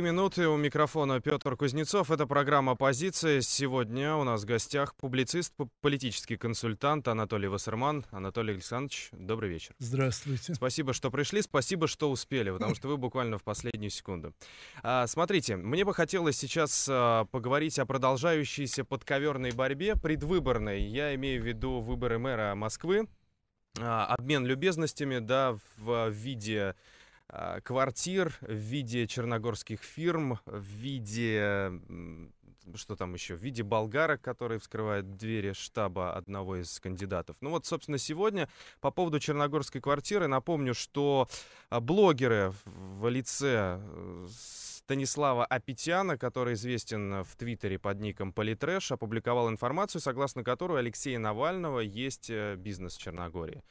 минуты у микрофона Петр Кузнецов. Это программа «Позиция». Сегодня у нас в гостях публицист, политический консультант Анатолий Вассерман. Анатолий Александрович, добрый вечер. Здравствуйте. Спасибо, что пришли, спасибо, что успели, потому что вы буквально в последнюю секунду. А, смотрите, мне бы хотелось сейчас а, поговорить о продолжающейся подковерной борьбе, предвыборной. Я имею в виду выборы мэра Москвы. А, обмен любезностями, да, в, в виде а, квартир в виде черногорских фирм, в виде что там еще, в виде болгарок, которые вскрывают двери штаба одного из кандидатов. Ну вот, собственно, сегодня по поводу черногорской квартиры напомню, что а, блогеры в лице э, Станислава Апетяна, который известен э, в Твиттере под ником Политрэш, опубликовал информацию, согласно которой Алексея Навального есть э, бизнес в Черногории.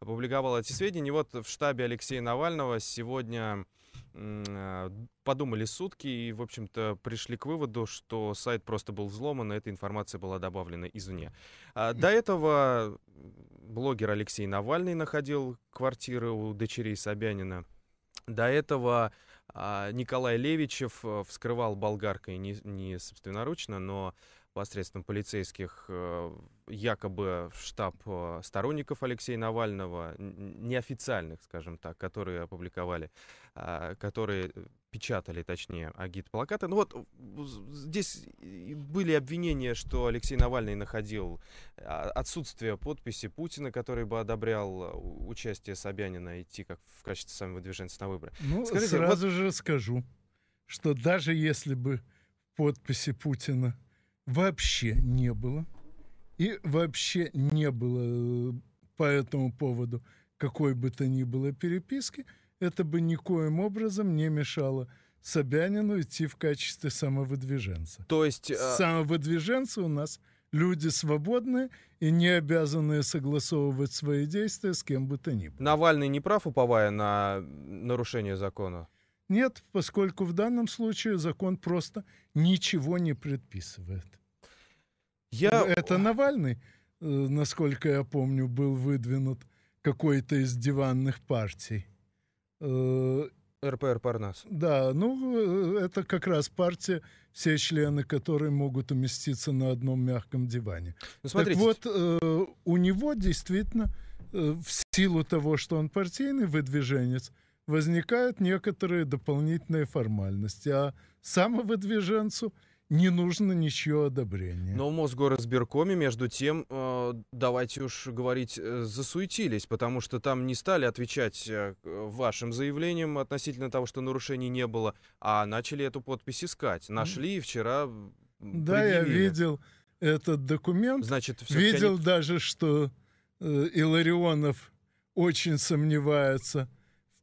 Опубликовал эти сведения. И вот в штабе Алексея Навального сегодня э, подумали сутки и, в общем-то, пришли к выводу, что сайт просто был взломан, и эта информация была добавлена извне. А до этого блогер Алексей Навальный находил квартиры у дочерей Собянина. До этого а Николай Левичев э, вскрывал болгаркой не, не собственноручно, но посредством полицейских э, якобы в штаб э, сторонников Алексея Навального, неофициальных, скажем так, которые опубликовали, а, которые печатали, точнее, агит-плакаты. Ну вот здесь были обвинения, что Алексей Навальный находил а, отсутствие подписи Путина, который бы одобрял э, участие Собянина идти как в качестве самого самовыдвиженца на выборы. Ну, Скажите, сразу вот... же скажу, что даже если бы подписи Путина вообще не было. И вообще не было э, по этому поводу какой бы то ни было переписки. Это бы никоим образом не мешало Собянину идти в качестве самовыдвиженца. То есть... Э... Самовыдвиженцы у нас люди свободные и не обязаны согласовывать свои действия с кем бы то ни было. Навальный не прав, уповая на нарушение закона? Нет, поскольку в данном случае закон просто ничего не предписывает. Я... Ну, это Навальный, э, насколько я помню, был выдвинут какой-то из диванных партий. Э, РПР Парнас. Да, ну э, это как раз партия, все члены которой могут уместиться на одном мягком диване. Ну, Так вот, у него действительно, в силу того, что он партийный выдвиженец, возникают некоторые дополнительные формальности, а самовыдвиженцу не нужно ничего одобрения. Но в Мосгоризбиркоме, между тем, э, давайте уж говорить, э, засуетились, потому что там не стали отвечать э, вашим заявлениям относительно того, что нарушений не было, а начали эту подпись искать. Нашли и вчера Да, я видел этот документ. Значит, видел они... даже, что э, Иларионов очень сомневается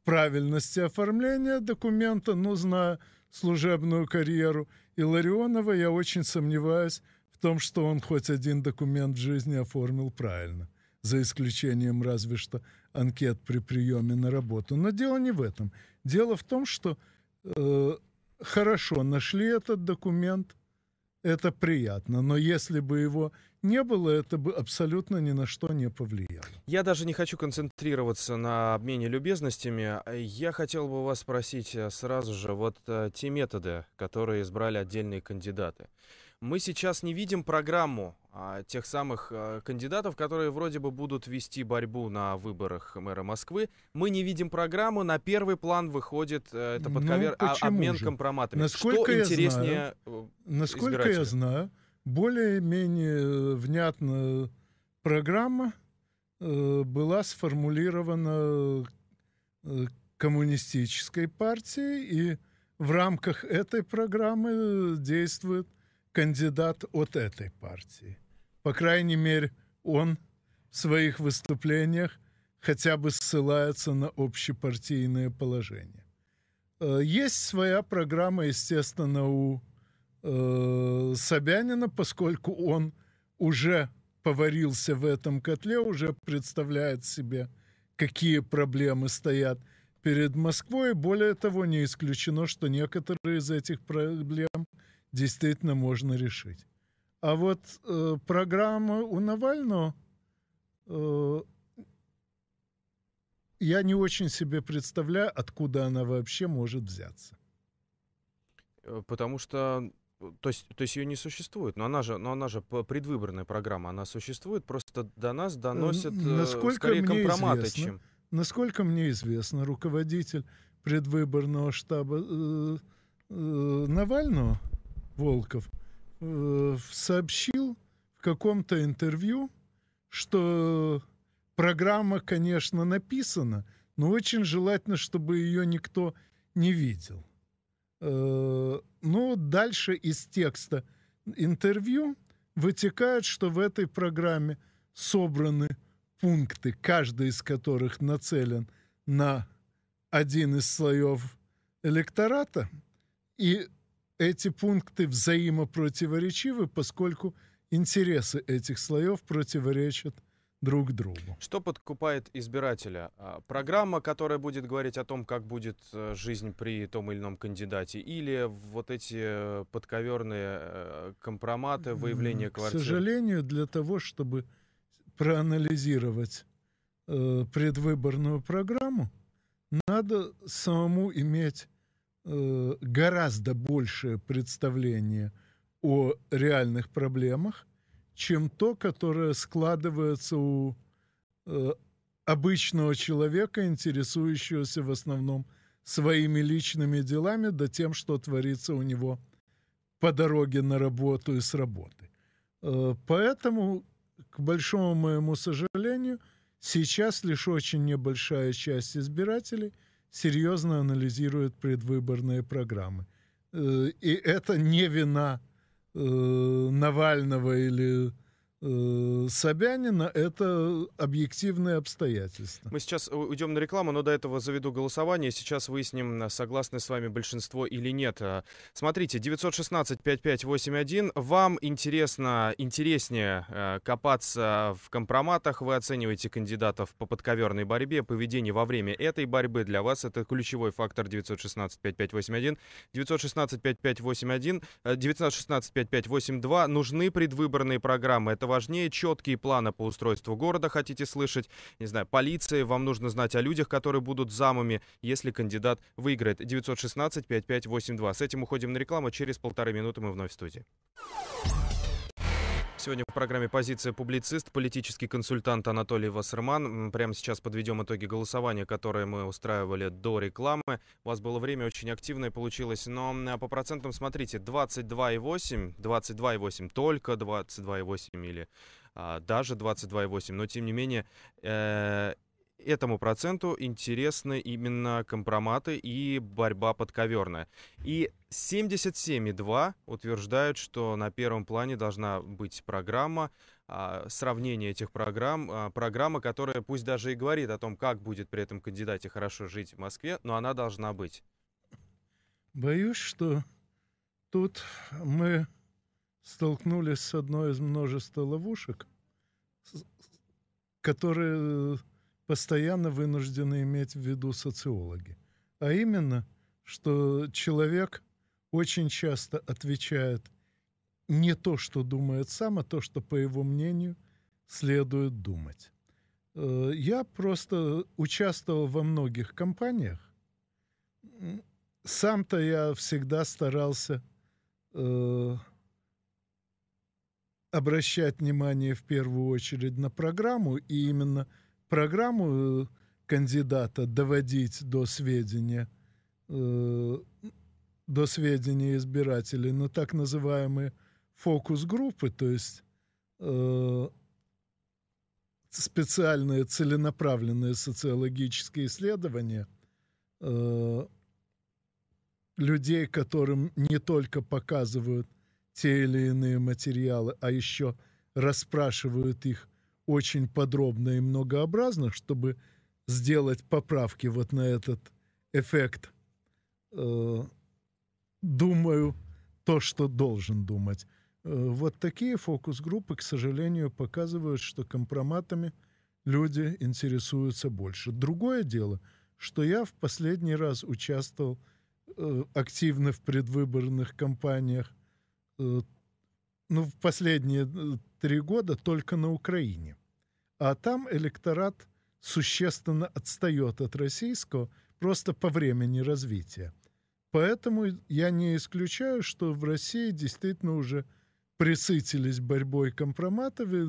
правильности оформления документа, но зная служебную карьеру Иларионова, я очень сомневаюсь в том, что он хоть один документ в жизни оформил правильно, за исключением разве что анкет при приеме на работу. Но дело не в этом. Дело в том, что э, хорошо нашли этот документ, это приятно, но если бы его не было, это бы абсолютно ни на что не повлияло. Я даже не хочу концентрироваться на обмене любезностями. Я хотел бы вас спросить э, сразу же, вот э, те методы, которые избрали отдельные кандидаты. Мы сейчас не видим программу а, тех самых а, кандидатов, которые вроде бы будут вести борьбу на выборах мэра Москвы. Мы не видим программу, на первый план выходит ну, а, это подковер... ну, а, обмен же? компроматами. Насколько Что я знаю, Насколько я знаю, более-менее э, внятно программа э, была сформулирована э, коммунистической партией, и в рамках этой программы действует кандидат от этой партии. По крайней мере, он в своих выступлениях хотя бы ссылается на общепартийное положение. Э, есть своя программа, естественно, у э, Собянина, поскольку он уже поварился в этом котле, уже представляет себе, какие проблемы стоят перед Москвой. Более того, не исключено, что некоторые из этих проблем действительно можно решить. А вот э, программа у Навального э, я не очень себе представляю, откуда она вообще может взяться. Э, потому что то есть, то есть ее не существует, но она же, но она же предвыборная программа, она существует, просто до нас доносят э, насколько скорее мне компроматы, известно, чем... Насколько мне известно, руководитель предвыборного штаба э, э, Навального, Волков, сообщил в каком-то интервью, что программа, конечно, написана, но очень желательно, чтобы ее никто не видел. Э, ну, дальше из текста интервью вытекает, что в этой программе собраны пункты, каждый из которых нацелен на один из слоев электората, и эти пункты взаимопротиворечивы, поскольку интересы этих слоев противоречат друг другу. Что подкупает избирателя? А, программа, которая будет говорить о том, как будет э, жизнь при том или ином кандидате, или вот эти подковерные э, компроматы, выявления квартир? К сожалению, для того, чтобы проанализировать э, предвыборную программу, надо самому иметь э, гораздо большее представление о реальных проблемах, чем то, которое складывается у э, обычного человека, интересующегося в основном своими личными делами, да тем, что творится у него по дороге на работу и с работы. Э, поэтому, к большому моему сожалению, сейчас лишь очень небольшая часть избирателей серьезно анализирует предвыборные программы. Э, и это не вина Э, Навального или Э, Собянина это объективные обстоятельства. Мы сейчас э, уйдем на рекламу, но до этого заведу голосование. Сейчас выясним, э, согласны с вами большинство или нет. Смотрите, 916-5581. Вам интересно, интереснее копаться в компроматах. Вы оцениваете кандидатов по подковерной борьбе, поведение во время этой борьбы. Для вас это ключевой фактор 916-5581. 916-5581, 916-5582. Нужны предвыборные программы. Это важнее. Четкие планы по устройству города хотите слышать. Не знаю, полиции. Вам нужно знать о людях, которые будут замами, если кандидат выиграет. 916-5582. С этим уходим на рекламу. Через полторы минуты мы вновь в студии. Сегодня в программе «Позиция публицист» политический консультант Анатолий Вассерман. Прямо сейчас подведем итоги голосования, которое мы устраивали до рекламы. У вас было время очень активное получилось, но а по процентам смотрите, 22,8, 22,8, только 22,8 или а, даже 22,8, но тем не менее э, этому проценту интересны именно компроматы и борьба подковерная. И 77,2 утверждают, что на первом плане должна быть программа, а, сравнение этих программ, а, программа, которая пусть даже и говорит о том, как будет при этом кандидате хорошо жить в Москве, но она должна быть. Боюсь, что тут мы столкнулись с одной из множества ловушек, которые э, постоянно вынуждены иметь в виду социологи. А именно, что человек очень часто отвечает не то, что думает сам, а то, что, по его мнению, следует думать. Э, я просто участвовал во многих компаниях. Сам-то я всегда старался э, обращать внимание в первую очередь на программу и именно программу э, кандидата доводить до сведения, э, до сведения избирателей, но так называемые фокус-группы, то есть э, специальные целенаправленные социологические исследования э, людей, которым не только показывают те или иные материалы, а еще расспрашивают их очень подробно и многообразно, чтобы сделать поправки вот на этот эффект. Э, думаю то, что должен думать. Э, вот такие фокус-группы, к сожалению, показывают, что компроматами люди интересуются больше. Другое дело, что я в последний раз участвовал э, активно в предвыборных кампаниях, ну, в последние три года только на Украине. А там электорат существенно отстает от российского просто по времени развития. Поэтому я не исключаю, что в России действительно уже присытились борьбой компроматов и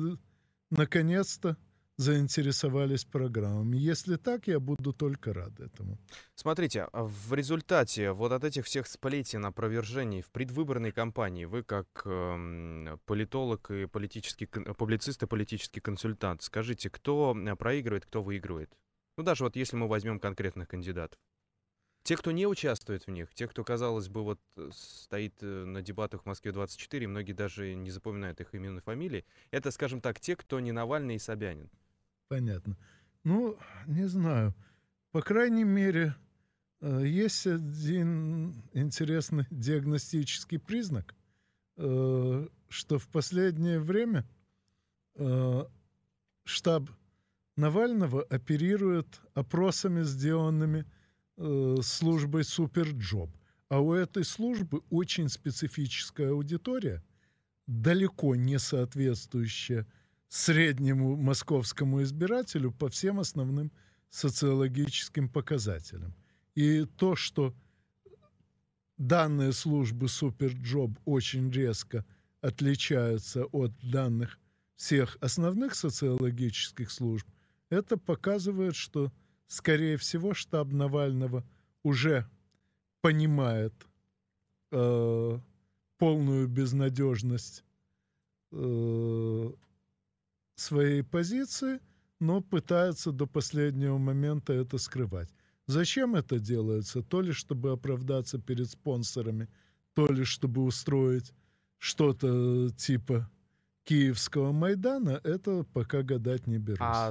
наконец-то заинтересовались программами. Если так, я буду только рад этому. Смотрите, а в результате вот от этих всех сплетен, опровержений в предвыборной кампании вы как э, политолог и политический, публицист и политический консультант, скажите, кто э, проигрывает, кто выигрывает? Ну даже вот если мы возьмем конкретных кандидатов. Те, кто не участвует в них, те, кто, казалось бы, вот э, стоит э, на дебатах в Москве-24, многие даже не запоминают их имен и фамилии, это, скажем так, те, кто не Навальный и Собянин. Понятно. Ну, не знаю. По крайней мере, э, есть один интересный диагностический признак, э, что в последнее время э, штаб Навального оперирует опросами, сделанными службой Суперджоб. А у этой службы очень специфическая аудитория, далеко не соответствующая среднему московскому избирателю по всем основным социологическим показателям. И то, что данные службы Суперджоб очень резко отличаются от данных всех основных социологических служб, это показывает, что, скорее всего, штаб Навального уже понимает э, полную безнадежность э, своей позиции, но пытаются до последнего момента это скрывать. Зачем это делается? То ли чтобы оправдаться перед спонсорами, то ли чтобы устроить что-то типа Киевского Майдана, это пока гадать не берусь. А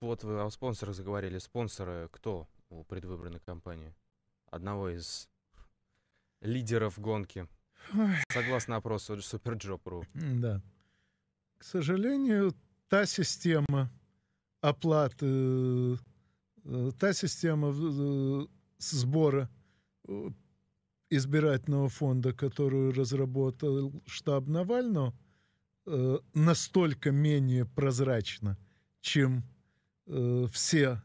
вот вы о спонсорах заговорили. Спонсоры кто у предвыборной кампании? Одного из лидеров гонки. Согласно опросу Суперджоп.ру. Да. К сожалению, та система оплаты, э, та система э, сбора э, избирательного фонда, которую разработал штаб Навального, настолько менее прозрачна, чем все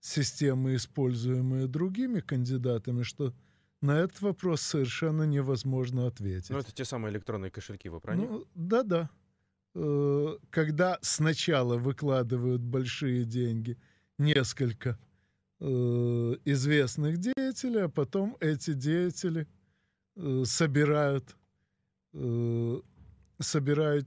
системы, используемые другими кандидатами, что на этот вопрос совершенно невозможно ответить. Ну, это те самые электронные кошельки, вы правильно? Ну, да-да. Э, когда сначала выкладывают большие деньги несколько э, известных деятелей, а потом эти деятели э, собирают собирают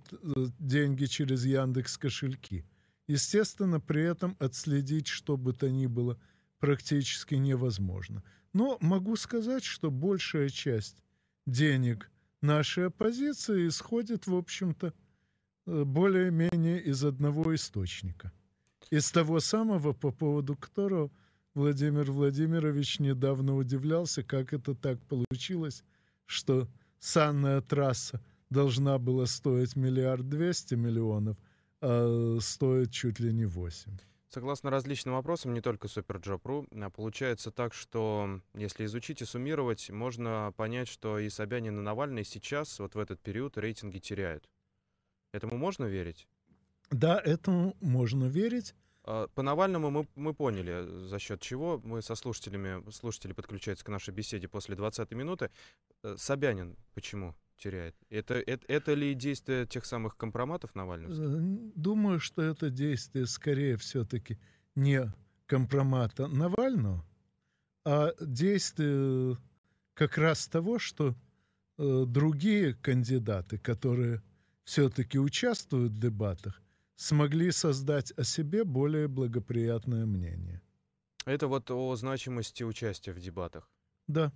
деньги через Яндекс кошельки. Естественно, при этом отследить что бы то ни было практически невозможно. Но могу сказать, что большая часть денег нашей оппозиции исходит, в общем-то, Э, более-менее из одного источника. Из того самого, по поводу которого Владимир Владимирович недавно удивлялся, как это так получилось, что санная трасса должна была стоить миллиард двести миллионов, а стоит чуть ли не восемь. Согласно различным вопросам не только Superjob.ru, а, получается так, что если изучить и суммировать, можно понять, что и Собянин, и Навальный сейчас, вот в этот период, рейтинги теряют. Этому можно верить? Да, этому можно верить. А, По Навальному мы, мы поняли, за счет чего мы со слушателями, слушатели подключаются к нашей беседе после 20 минуты. Э, Собянин почему теряет? Это, это, это ли действие тех самых компроматов Навального? Э, думаю, что это действие скорее все-таки не компромата Навального, а действие как раз того, что э, другие кандидаты, которые все-таки участвуют в дебатах, смогли создать о себе более благоприятное мнение. Это вот о значимости участия в дебатах. Да.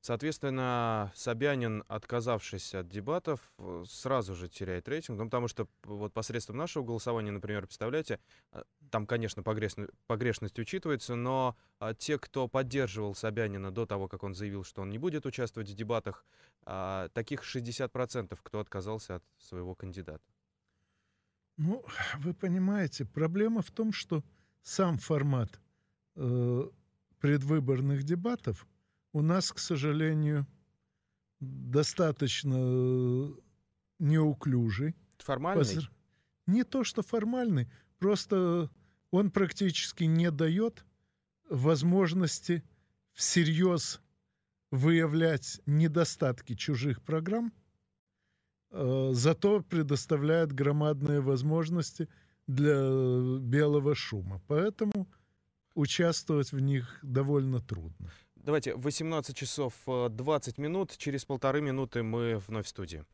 Соответственно, Собянин, отказавшись от дебатов, э, сразу же теряет рейтинг, ну, потому что вот посредством нашего голосования, например, представляете, а, там, конечно, погрешность, погрешность учитывается, но а, те, кто поддерживал Собянина до того, как он заявил, что он не будет участвовать в дебатах, а, таких 60%, кто отказался от своего кандидата. Ну, вы понимаете, проблема в том, что сам формат э, предвыборных дебатов у нас, к сожалению, достаточно э, неуклюжий. Формальный? Не то, что формальный, просто он практически не дает возможности всерьез выявлять недостатки чужих программ, э, зато предоставляет громадные возможности для э, белого шума. Поэтому участвовать в них довольно трудно. Давайте 18 часов 20 э, минут. Через полторы минуты мы вновь в студии.